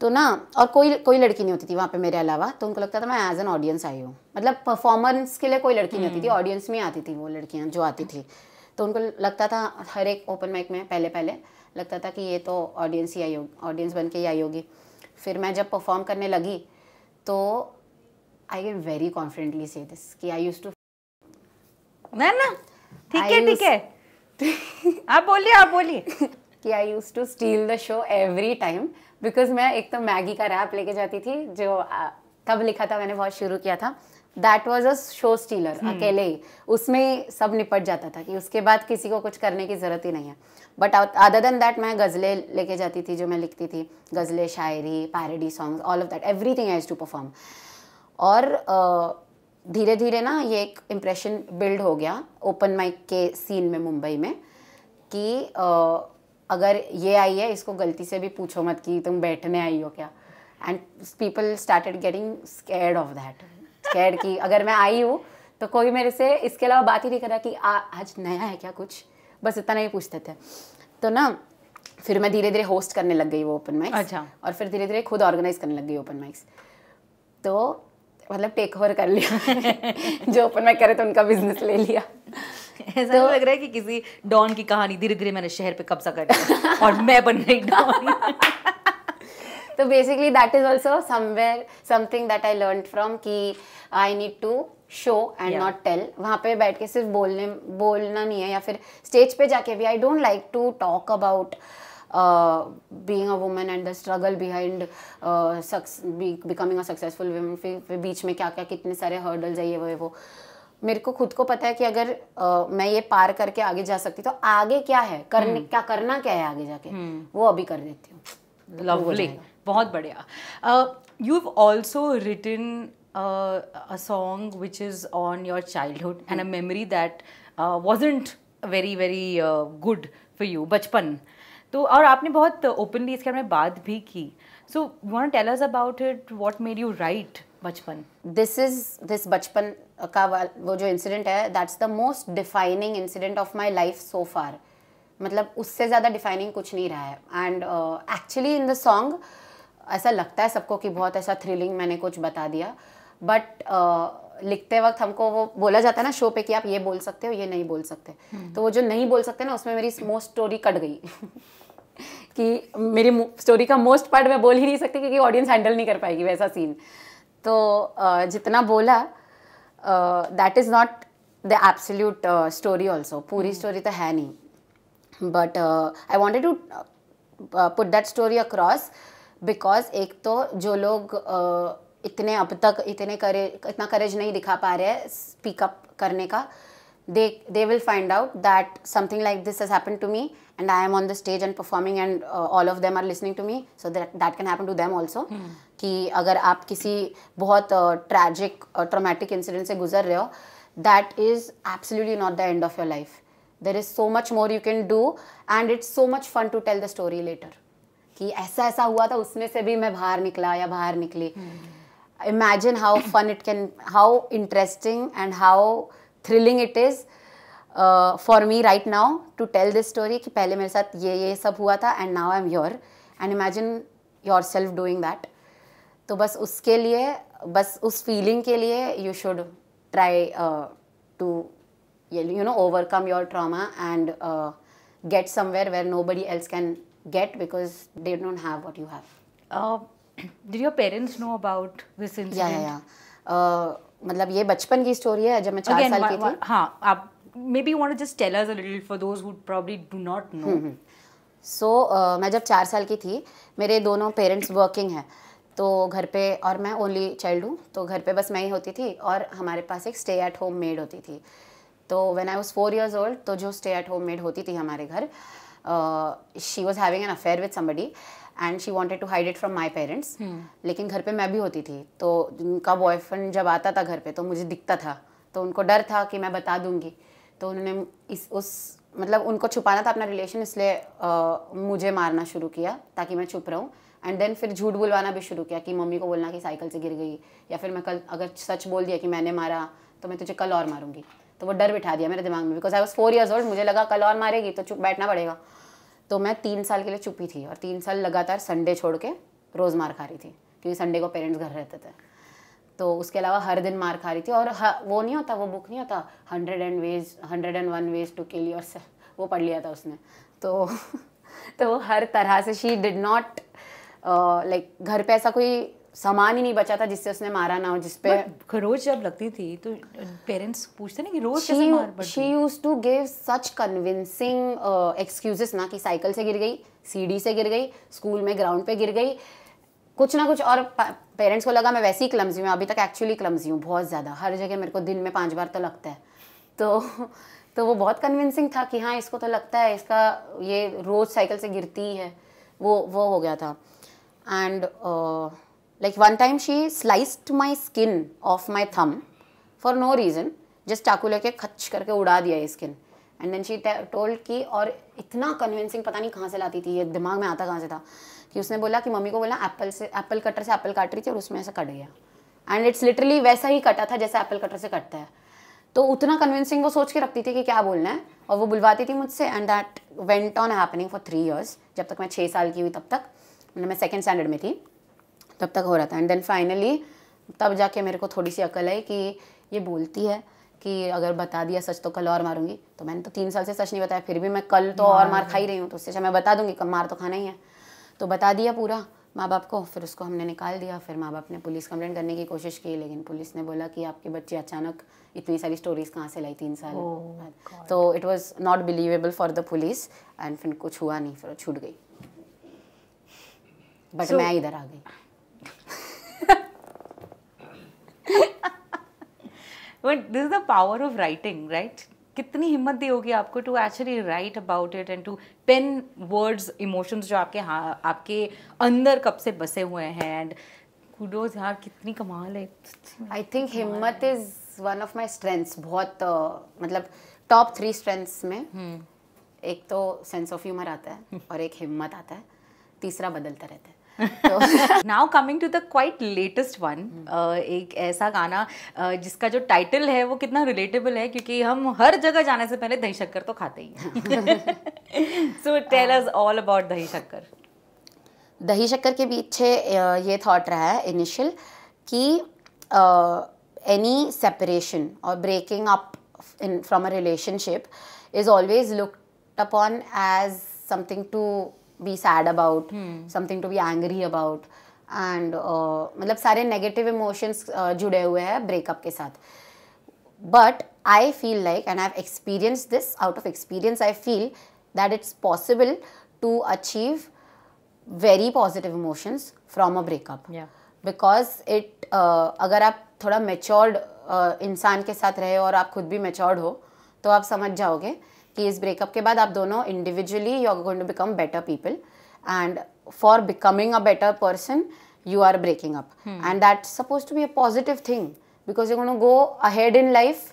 तो ना और कोई कोई लड़की नहीं होती थी वहाँ पे मेरे अलावा तो उनको लगता था मैं एज एन ऑडियंस आई हूँ मतलब परफॉर्मेंस के लिए कोई लड़की नहीं होती थी ऑडियंस हम्म। में आती थी वो लड़कियाँ जो आती थी तो उनको लगता था हर एक ओपन माइक में पहले पहले लगता था कि ये तो ऑडियंस ही आई होगी ऑडियंस बन के ही आई होगी फिर मैं जब परफॉर्म करने लगी तो आई गेट वेरी कॉन्फिडेंटली से दिस कि आई यूज़ टू ना ठीक है ठीक है [laughs] आप बोलिए आप बोलिए कि I use to steal the show every time because मैं एक तो मैगी का रैप लेके जाती थी जो तब लिखा था मैंने बहुत शुरू किया था that was a show stealer अकेले ही उसमें सब निपट जाता था कि उसके बाद किसी को कुछ करने की ज़रूरत ही नहीं है बट अदर देन दैट मैं गज़लें लेके जाती थी जो मैं लिखती थी गज़लें शायरी parody songs all of that everything I to perform और uh, धीरे धीरे ना ये एक इम्प्रेशन बिल्ड हो गया ओपन माइक के सीन में मुंबई में कि आ, अगर ये आई है इसको गलती से भी पूछो मत कि तुम बैठने आई हो क्या and people started getting scared of that scared कि अगर मैं आई हूँ तो कोई मेरे से इसके अलावा बात ही नहीं कर रहा कि आ, आज नया है क्या कुछ बस इतना ही पूछते थे तो ना फिर मैं धीरे धीरे होस्ट करने लग गई वो ओपन माइक्स अच्छा और फिर धीरे धीरे खुद ऑर्गेनाइज करने लग गई ओपन माइक्स तो मतलब टेक ओवर कर लिया [laughs] जो ओपन कर करे तो उनका बिजनेस ले लिया [laughs] ऐसा तो, लग रहा है कि किसी डॉन की कहानी धीरे धीरे मैंने शहर पे कब्जा कर लिया [laughs] और मैं बन गई डॉन तो basically that is also somewhere something that I learn from कि I need to show and not tell वहाँ पे बैठ के सिर्फ बोलने बोलना नहीं है या फिर स्टेज पे जाके भी I don't like to talk about being a women and the struggle behind becoming a successful women फिर बीच में क्या क्या कितने सारे हर्डल्स आई है वो मेरे को खुद को पता है कि अगर uh, मैं ये पार करके आगे जा सकती तो आगे क्या है करने hmm. क्या करना क्या है आगे जाके hmm. वो अभी कर देती हूँ लवली तो बहुत बढ़िया you also written a song which is on your childhood and a memory that wasn't very very good for you बचपन तो और आपने बहुत ओपनली इसके बारे में बात भी की so want tell us about it what made you write बचपन दिस इज दिस बचपन का वो जो इंसिडेंट है that's the most defining incident of my life so far मतलब उससे ज़्यादा डिफाइनिंग कुछ नहीं रहा है and actually in the song ऐसा लगता है सबको कि बहुत ऐसा थ्रिलिंग मैंने कुछ बता दिया बट uh, लिखते वक्त हमको वो बोला जाता है ना शो पे कि आप ये बोल सकते हो ये नहीं बोल सकते hmm. तो वो जो नहीं बोल सकते ना उसमें मेरी मोस्ट स्टोरी कट गई [laughs] कि मेरी स्टोरी का मोस्ट पार्ट मैं बोल ही नहीं सकती क्योंकि ऑडियंस हैंडल नहीं कर पाएगी वैसा सीन तो जितना बोला that is not the absolute story also पूरी स्टोरी hmm. तो है नहीं but I wanted to put that story across because एक तो जो लोग uh, इतने अब तक इतने करे इतना करेज नहीं दिखा पा रहे हैं स्पीकअप करने का they they will find out that something like this has happen to me and I am on the stage and performing and uh, all of them are listening to me so that that can happen to them also hmm. कि अगर आप किसी बहुत ट्रैजिक ट्रॉमेटिक इंसिडेंट से गुजर रहे हो that is absolutely not the end of your life there is so much more you can do and it's so much fun to tell the story later कि ऐसा ऐसा हुआ था उसमें से भी मैं बाहर निकला या बाहर निकली imagine how fun it can how interesting and how thrilling it is for me right now to tell this story कि पहले मेरे साथ ये ये सब हुआ था and now I am your and imagine yourself doing that तो बस उसके लिए बस उस फीलिंग के लिए you should try to you know overcome your trauma and get somewhere where nobody else can get because they don't have what you have did your parents know about uh, मतलब ये बचपन की स्टोरी है जब मैं चार Again, साल की थी हाँ आप maybe you want to just tell us a little for those who probably do not know. So hmm, hmm. so, uh, मैं जब चार साल की थी मेरे दोनों पेरेंट्स वर्किंग हैं तो घर पे और मैं ओनली चाइल्ड हूँ तो घर पे बस मैं ही होती थी और हमारे पास एक स्टे एट होम मेड होती थी तो when I was four years old तो जो स्टे एट होम मेड होती थी हमारे घर she was having an affair with somebody and she wanted to hide it from my parents लेकिन घर पे मैं भी होती थी तो उनका बॉयफ्रेंड जब आता था घर पे तो मुझे दिखता था तो उनको डर था कि मैं बता दूंगी तो उन्होंने इस उस मतलब उनको छुपाना था अपना रिलेशन इसलिए मुझे मारना शुरू किया ताकि मैं छुप रहूँ एंड देन फिर झूठ बुलवाना भी शुरू किया कि मम्मी को बोलना कि साइकिल से गिर गई या फिर मैं कल अगर सच बोल दिया कि मैंने मारा तो मैं तुझे कल और मारूंगी तो वो डर बिठा दिया मेरे दिमाग में because I was four years old मुझे लगा कल और मारेगी तो चुप बैठना पड़ेगा तो मैं तीन साल के लिए चुपी थी और तीन साल लगातार संडे छोड़ के रोज़ मार खा रही थी क्योंकि संडे को पेरेंट्स घर रहते थे तो उसके अलावा हर दिन मार खा रही थी और वो नहीं होता वो बुक नहीं होता hundred and ways hundred and one ways to kill और वो पढ़ लिया था उसने तो [laughs] तो वो हर तरह से शी डिड नॉट लाइक घर पे ऐसा कोई सामान ही नहीं बचा था जिससे उसने मारा ना हो जिसपे रोज जब लगती थी तो पेरेंट्स uh, पूछते ना कि रोज she she use to give such convincing excuses ना कि साइकिल से गिर गई सीढ़ी से गिर गई स्कूल में ग्राउंड पे गिर गई कुछ ना कुछ और पेरेंट्स को लगा मैं वैसे ही क्लम्जी हूँ अभी तक एक्चुअली क्लम्जी हूँ बहुत ज़्यादा हर जगह मेरे को दिन में पाँच बार तो लगता है तो तो वो बहुत कन्विंसिंग था कि हाँ इसको तो लगता है इसका ये रोज़ साइकिल से गिरती है वो वो हो गया था and like one time she sliced my skin off my thumb for no reason just चाकू लेके खच करके उड़ा दिया ये skin and then she told की और इतना कन्विंसिंग पता नहीं कहाँ से लाती थी ये दिमाग में आता कहाँ से था कि उसने बोला कि मम्मी को बोला एप्पल से एप्पल कटर से एप्पल काट रही थी और उसमें ऐसा कट गया एंड इट्स लिटरली वैसा ही कटा था जैसा एप्पल कटर से कटता है तो उतना कन्विंसिंग वो सोच के रखती थी कि क्या बोलना है और वो बुलवाती थी मुझसे and that went on happening for three years जब तक मैं छः साल की हुई तब तक मतलब मैं सेकेंड स्टैंडर्ड में थी तब तक हो रहा था एंड देन फाइनली तब जाके मेरे को थोड़ी सी अकल आई कि ये बोलती है कि अगर बता दिया सच तो कल और मारूंगी तो मैंने तो तीन साल से सच नहीं बताया फिर भी मैं कल तो और मार हाँ। खा ही रही हूँ तो उससे अच्छा मैं बता दूंगी कब मार तो खाना ही है तो बता दिया पूरा माँ बाप को फिर उसको हमने निकाल दिया फिर माँ बाप ने पुलिस कंप्लेंट करने की कोशिश की लेकिन पुलिस ने बोला कि आपके बच्चे अचानक इतनी सारी स्टोरीज कहाँ से लाई तीन साल oh, बाद तो it was not believable for the police एंड फिर कुछ हुआ नहीं फिर छूट गई बट so, मैं इधर आ गई but [laughs] this is the power of writing कितनी हिम्मत दी होगी आपको to actually write about it and to pen words emotions जो आपके हाँ आपके अंदर कब से बसे हुए हैं एंड कुडोज यार कितनी कमाल है आई थिंक हिम्मत is one of my strengths बहुत uh, मतलब टॉप थ्री स्ट्रेंथ्स में hmm. एक तो सेंस ऑफ ह्यूमर आता है [laughs] और एक हिम्मत आता है तीसरा बदलता रहता है now coming to the quite latest one एक ऐसा गाना uh, जिसका जो टाइटल है वो कितना रिलेटेबल है क्योंकि हम हर जगह जाने से पहले दही शक्कर तो खाते ही so tell us all about Dahi Shakkar दही शक्कर के पीछे uh, ये थॉट रहा है इनिशियल कि एनी सेपरेशन और breaking up from a relationship is always looked upon as something to about sad about something to be angry about and मतलब सारे नेगेटिव इमोशंस uh, जुड़े हुए हैं ब्रेकअप के साथ but I feel like and I have experience this out of experience I feel that it's possible to achieve very positive emotions from a breakup because it अगर आप थोड़ा मेच्योर्ड uh, इंसान के साथ रहे और आप खुद भी मेच्योर्ड हो तो आप समझ जाओगे कि इस ब्रेकअप के बाद आप दोनों individually you are going to become better people and for becoming a better person you are breaking up and that suppose to be a positive thing because you going go ahead in life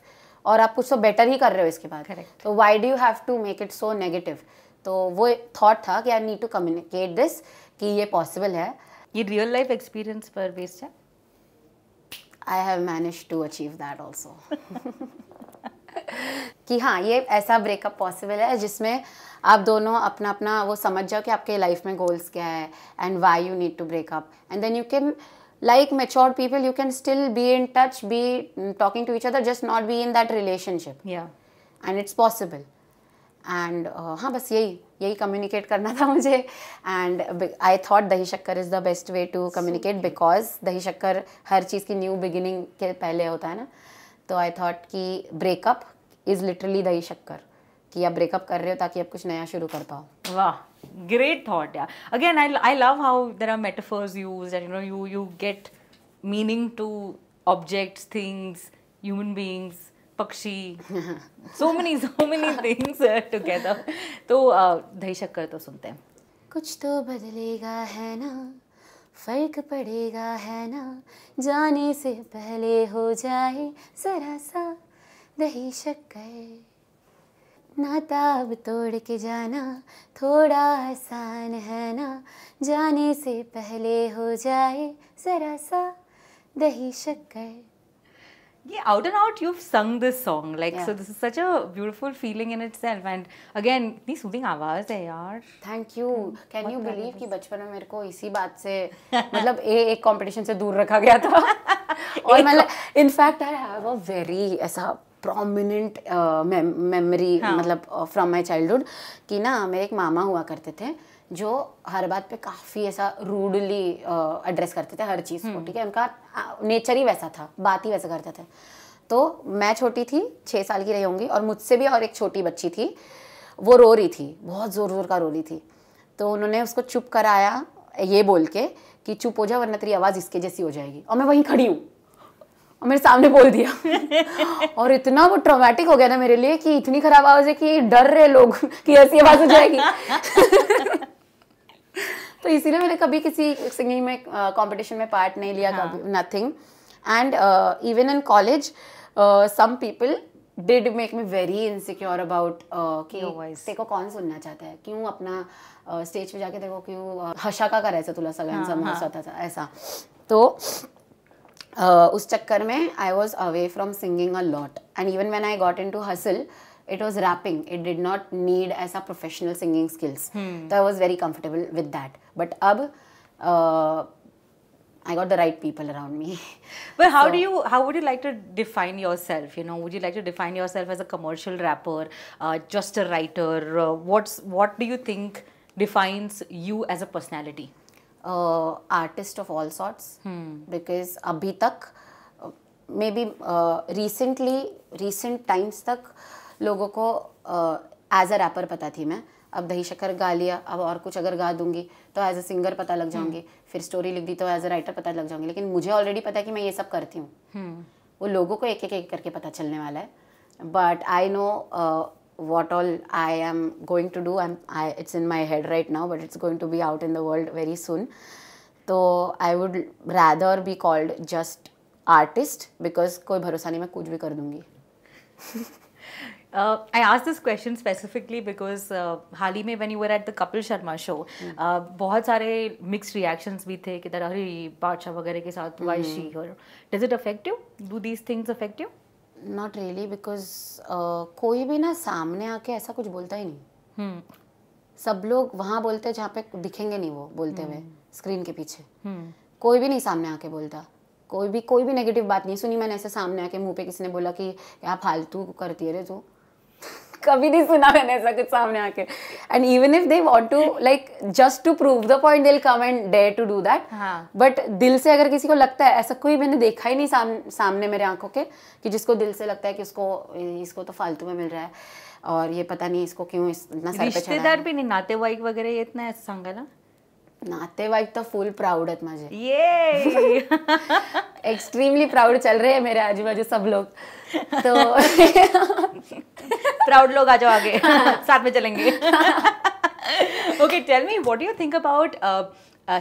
और आप कुछ तो बेटर ही कर रहे हो इसके बाद तो why do you have to make it so negative तो वो थॉट था कि I need to communicate this कि ये पॉसिबल है ये रियल लाइफ एक्सपीरियंस पर बेस्ड है I have manage to achieve that also कि हाँ ये ऐसा ब्रेकअप पॉसिबल है जिसमें आप दोनों अपना अपना वो समझ जाओ कि आपके लाइफ में गोल्स क्या है and why you need to break up and then you can like mature people you can still be in touch be talking to each other just not be in that relationship and it's possible and हाँ बस यही यही कम्युनिकेट करना था मुझे and I thought Dahi Shakkar is the best way to communicate because दही शक्कर हर चीज़ की न्यू बिगिनिंग के पहले होता है ना तो आई थॉट कि breakup is literally dahi shakkar कि आप ब्रेकअप कर रहे हो ताकि आप कुछ नया शुरू कर पाओ वाह ग्रेट थॉट या again I I love how there are metaphors use and you know you you get meaning to objects things human beings पक्षी so many so many things together तो uh, दही शक्कर तो सुनते हैं कुछ तो बदलेगा है ना फर्क पड़ेगा है ना जाने से पहले हो जाए जरा सा दही शक्कर नाता अब तोड़ के जाना थोड़ा आसान है ना जाने से पहले हो जाए जरा सा दही शक्कर yeah out and out you've sung this song like yeah. so this is such a beautiful feeling in itself and again इतनी soothing आवाज है यार thank you can you believe कि बचपन में मेरे को इसी बात से मतलब ए, एक कंपटीशन से दूर रखा गया था और मतलब in fact I have a very ऐसा प्रोमिनेंट मेमोरी मतलब फ्रॉम माय चाइल्डहुड कि ना मेरे एक मामा हुआ करते थे जो हर बात पे काफ़ी ऐसा रूडली एड्रेस करते थे हर चीज़ को हम्म। ठीक है उनका नेचर ही वैसा था बात ही वैसा करते थे तो मैं छोटी थी छः साल की रही होंगी और मुझसे भी और एक छोटी बच्ची थी वो रो रही थी बहुत ज़ोर ज़ोर का रो रही थी तो उन्होंने उसको चुप कराया ये बोल के कि चुप हो जा वरना तेरी आवाज़ इसके जैसी हो जाएगी और मैं वहीं खड़ी हूँ और मेरे सामने बोल दिया [laughs] और इतना वो ट्रोमेटिक हो गया ना मेरे लिए कि इतनी खराब आवाज़ है कि डर रहे लोग कि ऐसी आवाज़ हो जाएगी तो इसीलिए मैंने कभी किसी सिंगिंग में कॉम्पिटिशन में पार्ट नहीं लिया nothing and even in college some people did make me very insecure about देखो कौन सुनना चाहता है क्यों अपना स्टेज पे जाके देखो क्यों हशा का करायचं तुला सगन हाँ, महसूस हाँ। ऐसा तो उस चक्कर में I was away from singing a lot and even when I got into hustle it was rapping. It did not need as a professional singing skills. Hmm. So I was very comfortable with that. But अब uh, I got the right people around me. [laughs] But how so, do you, how would you like to define yourself? You know, would you like to define yourself as a commercial rapper, uh, just a writer? Uh, what's, what do you think defines you as a personality? Uh, artist of all sorts. Hmm. Because abhi tak, uh, maybe uh, recently, recent times tak, लोगों को एज अ रैपर पता थी मैं अब दही शक्कर गा लिया अब और कुछ अगर गा दूंगी तो एज अ सिंगर पता लग जाऊंगी हम्म। फिर स्टोरी लिख दी तो एज अ राइटर पता लग जाऊंगी लेकिन मुझे ऑलरेडी पता है कि मैं ये सब करती हूँ हम्म। वो लोगों को एक एक एक करके पता चलने वाला है but I know what all I am going to do am I it's in my head right now but it's going to be out in the world very soon तो I would rather be called just artist because कोई भरोसा नहीं मैं कुछ भी कर दूँगी [laughs] Uh, I asked this question specifically because uh, हाल ही में when you were at the Kapil Sharma show mm. uh, बहुत सारे mixed reactions भी थे कि दर अरे बादशाह वगैरह के साथ why she or does it affect you do these things affect you not really because uh, कोई भी ना सामने आके ऐसा कुछ बोलता ही नहीं hmm. सब लोग वहाँ बोलते हैं जहाँ पे दिखेंगे नहीं वो बोलते हुए hmm. स्क्रीन के पीछे hmm. कोई भी नहीं सामने आके बोलता कोई भी कोई भी नेगेटिव बात नहीं सुनी मैंने ऐसे सामने आके मुंह पे किसी ने बोला कि क्या फालतू करती है रे तू कभी नहीं सुना मैंने ऐसा कुछ सामने आके and even if they want to like just to prove the point they come and dare to do that but दिल से अगर किसी को लगता है ऐसा कोई मैंने देखा ही नहीं साम, सामने मेरे आंखों के कि जिसको दिल से लगता है कि उसको इसको तो फालतू में मिल रहा है और ये पता नहीं इसको क्यों इस, इतना चढ़ा भी नहीं नाते वाइक नाही नातेवाईक वगैरे येत नाही ना नाते वाइक तो फुल प्राउड है माझे ये एक्सट्रीमली प्राउड चल रहे हैं मेरे आजू बाजू सब लोग तो प्राउड लोग आ जाओ आगे साथ में चलेंगे okay tell me what you think about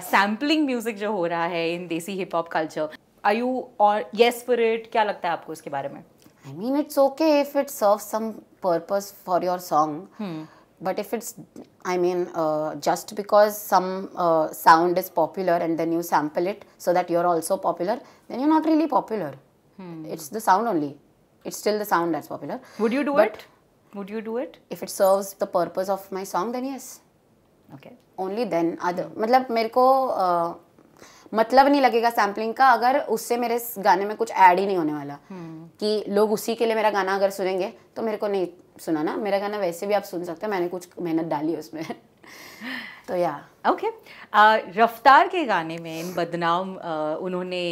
sampling music जो हो रहा है in desi hip hop culture are you और येस फॉर इट क्या लगता है आपको इसके बारे में I mean it's okay if it serve some purpose for your song but if it's i mean uh, just because some uh, sound is popular and then you sample it so that you're also popular then you're not really popular hmm. it's the sound only it's still the sound that's popular. Would you do but it? Would you do it? If it serves the purpose of my song, then yes. Okay. Only then other मतलब मेरे को मतलब नहीं लगेगा सैम्पलिंग का अगर उससे मेरे गाने में कुछ ऐड ही नहीं होने वाला hmm. कि लोग उसी के लिए मेरा गाना अगर सुनेंगे तो मेरे को नहीं सुना ना मेरा गाना वैसे भी आप सुन सकते हैं मैंने कुछ मेहनत डाली उसमें [laughs] तो या ओके okay. uh, रफ्तार के गाने में इन बदनाम uh, उन्होंने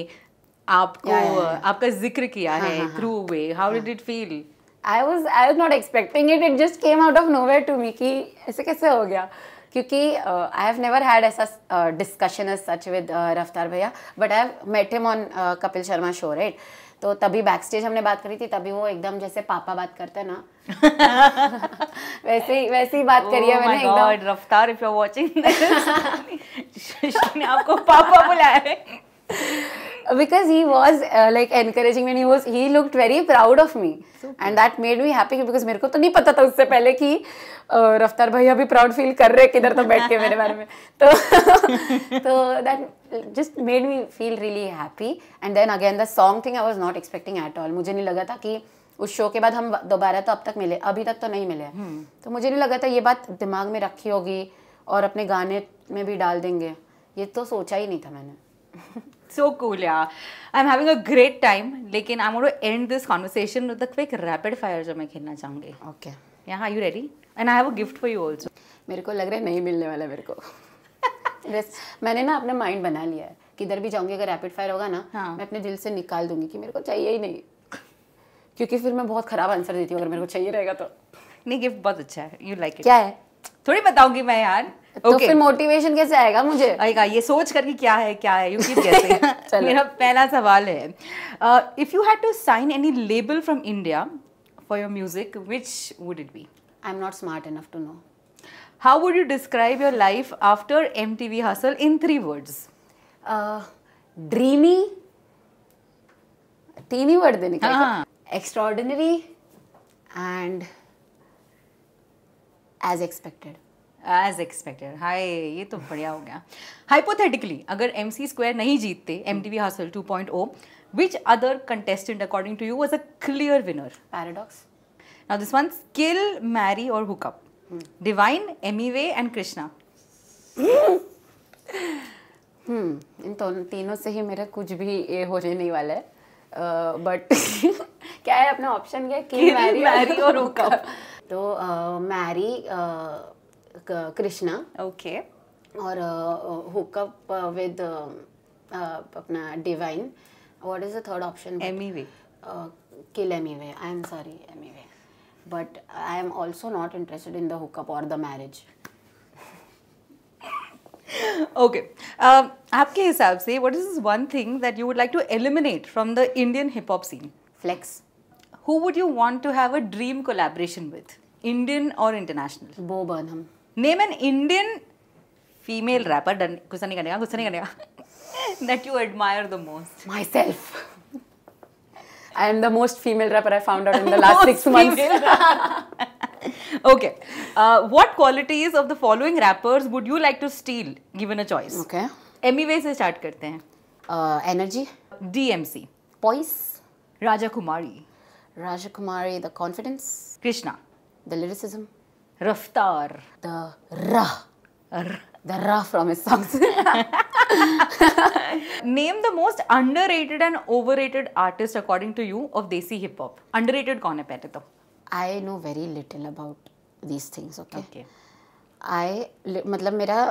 आपको yeah, yeah, आपका जिक्र किया हाँ, है through way how did it feel I was I was not expecting it it just came out of nowhere to me कि ऐसे कैसे हो गया क्योंकि आई हैव नेवर हैड ऐसा discussion as such with Raftaar भैया but I have met him on Kapil Sharma show right तो तभी बैक स्टेज हमने बात करी थी तभी वो एकदम जैसे पापा बात करते ना [laughs] वैसे ही वैसे ही बात oh करी है oh मैंने एकदम रफ्तार इफ यू आर वाचिंग आपको पापा बुलाया है because he was uh, like encouraging me and he was he looked very proud of me Super. and that made me happy because मेरे को तो नहीं पता था उससे पहले कि uh, रफ्तार भैया भी प्राउड फील कर रहे किधर तो बैठ के मेरे बारे में [laughs] तो तो that just made me feel really happy and then again the song thing I was not expecting at all मुझे नहीं लगा था कि उस शो के बाद हम दोबारा तो अब तक मिले अभी तक तो नहीं मिले hmm. तो मुझे नहीं लगा था ये बात दिमाग में रखी होगी और अपने गाने में भी डाल देंगे ये तो सोचा ही नहीं था मैंने [laughs] so cool yeah i'm having a great time lekin i'm going to end this conversation with a quick rapid fire jo main khelna chahungi okay yeah are you ready and i have a gift for you also mere ko lag raha hai nahi milne wala mere ko yes, maine na apne mind bana liya hai किधर भी जाऊंगी अगर रैपिड फायर होगा ना हाँ. मैं अपने दिल से निकाल दूंगी कि मेरे को चाहिए ही नहीं क्योंकि फिर मैं बहुत खराब आंसर देती हूँ अगर मेरे को चाहिए रहेगा तो नहीं गिफ्ट बहुत अच्छा है यू लाइक like क्या है थोड़ी बताऊंगी मैं यार तो okay. फिर मोटिवेशन कैसे आएगा मुझे आएगा ये सोच करके क्या है क्या है यू कीप गेसिंग मेरा पहला सवाल है if you had to sign any label from India for your music which would it be I am not smart enough to know how would you describe your life after MTV hustle in three words dreamy तीन ही वर्ड देने का extraordinary and as expected as expected hi ये तो बढ़िया हो गया हाइपोथेटिकली अगर एम सी स्क्वायर नहीं जीतते M T V hustle two point o which other contestant according to you was a clear winner paradox now this one kill marry और hookup Divine Emiway and Krishna इन तो तीनों से ही मेरा कुछ भी ये होने नहीं वाला है बट uh, [laughs] क्या है अपना ऑप्शन क्या किल मैरी और हुकअप तो मैरी कृष्णा ओके और हुकअप विद अपना Divine what is the third option Emiway kill Emiway I am sorry Emiway but I am also not interested in the hookup और द मैरिज ओके आपके हिसाब से what is one thing that you would like to eliminate from the Indian hip hop scene flex who would you want to have a dream collaboration with Indian और international Bo Burnham name an Indian female rapper done गुस्सा नहीं करने गुस्सा नहीं करने that you admire the most myself I am the most female rapper I found out in the last six months okay what qualities of the following rappers would you like to steal given a choice okay Emiway से स्टार्ट करते हैं energy DMC poise Raja Kumari Raja Kumari the confidence Krishna the lyricism Raftar. The ra. R. The ra from his songs. Name the most underrated and overrated artist according to you of Desi hip hop. Underrated कौन है पहले तो? I know very little about these things. Okay. okay. I मतलब मेरा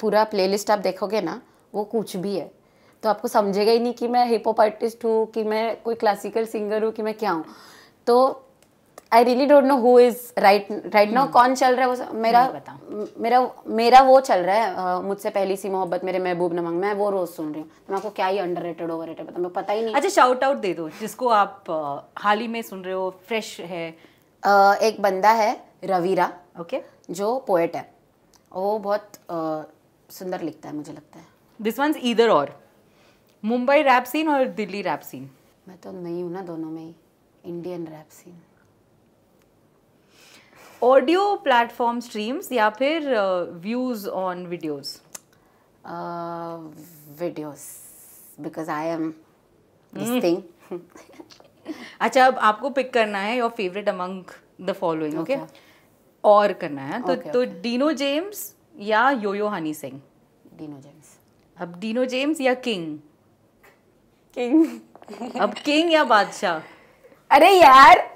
पूरा प्लेलिस्ट आप देखोगे ना वो कुछ भी है तो आपको समझेगा ही नहीं कि मैं हिप हॉप आर्टिस्ट हूँ कि मैं कोई क्लासिकल सिंगर हूँ कि मैं क्या हूँ तो I really don't know who is right right now कौन चल रहा है वो मेरा मेरा मेरा वो चल रहा है मुझसे पहली सी मोहब्बत मेरे महबूब नमंग मैं वो रोज सुन रही हूँ तो मैं आपको क्या ही अंडर रेटेड ओवर रेटेड पता पता ही नहीं अच्छा शाउट आउट दे दो जिसको आप हाल ही में सुन रहे हो फ्रेश है uh, एक बंदा है रवीरा ओके okay. जो पोएट है वो बहुत uh, सुंदर लिखता है मुझे लगता है दिस वंस ईदर और मुंबई रैप सीन और दिल्ली रैप सीन मैं तो नहीं हूँ ना दोनों में ही Indian rap scene audio platform streams या फिर views on videos videos because I am thing अच्छा अब आपको पिक करना है your favourite among the following okay और करना है तो okay, तो डीनो okay. जेम्स या yo yo Honey Singh Dino James अब डीनो जेम्स या किंग किंग अब किंग या बादशाह [laughs] अरे यार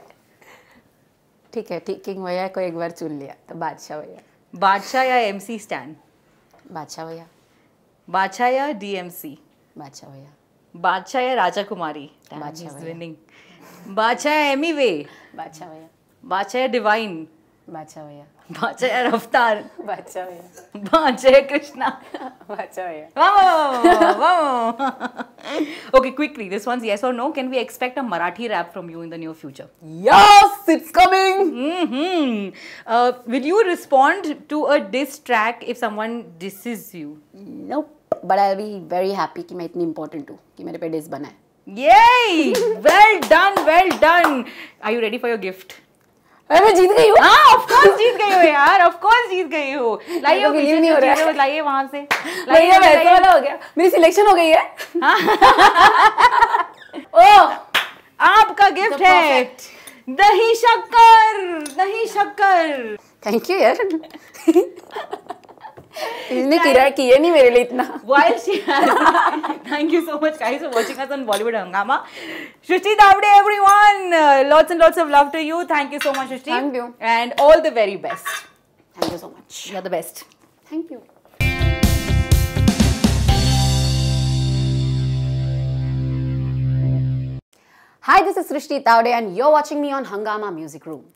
ठीक है ठीक किंग भैया को एक बार चुन लिया तो बादशाह भैया बादशाह या एम सी स्टैंड बादशाह भैया बादशाह या सी बादशाह भैया बादशाह या राजा कुमारी बादशाह बादशाह बादशाह एमी वे बादशाह भैया बादशाह या डिवाइन बादशाह भैया बादशाह रफ्तार बादशाह भैया बादशाह कृष्णा बादशाह भैया wow wow okay quickly this one's yes or no can we expect a marathi rap from you in the near future yes it's coming mm hmm uh, will you respond to a diss track if someone disses you nope but i'll be very happy कि मैं इतनी important हूँ कि मेरे पे diss बना है yay well done well done are you ready for your gift अरे मैं जीत गई हूँ हाँ ऑफ कोर्स जीत गई हूँ यार ऑफ कोर्स जीत गई हूँ लाइए वो बिलीव नहीं हो रहा है लाइए वहाँ से लाइए वैसे वाला हो गया मेरी सिलेक्शन हो गई है [laughs] ओ आपका गिफ्ट है दही शक्कर दही शक्कर थैंक यू यार [laughs] इन्होंने किराया किया नहीं मेरे लिए इतना while thank you so much guys for watching us on Bollywood Hungama Srishti Dawde everyone lots and lots of love to you thank you so much Srishti thank you and all the very best thank you so much you are the best thank you Hi, this is Srishti Tawde and you're watching me on Hangama Music Room.